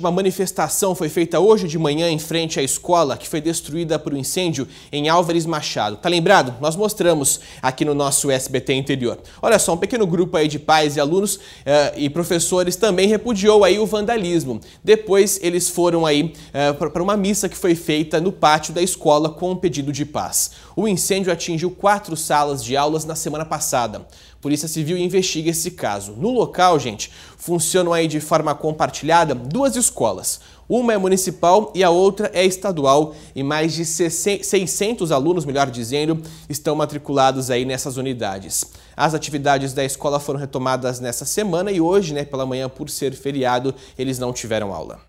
Uma manifestação foi feita hoje de manhã em frente à escola que foi destruída por um incêndio em Álvares Machado. Tá lembrado? Nós mostramos aqui no nosso SBT Interior. Olha só, um pequeno grupo aí de pais e alunos eh, e professores também repudiou aí o vandalismo. Depois eles foram aí eh, para uma missa que foi feita no pátio da escola com um pedido de paz. O incêndio atingiu quatro salas de aulas na semana passada. Polícia Civil investiga esse caso. No local, gente, funcionam aí de forma compartilhada duas escolas. Uma é municipal e a outra é estadual e mais de 600 alunos, melhor dizendo, estão matriculados aí nessas unidades. As atividades da escola foram retomadas nessa semana e hoje, né, pela manhã, por ser feriado, eles não tiveram aula.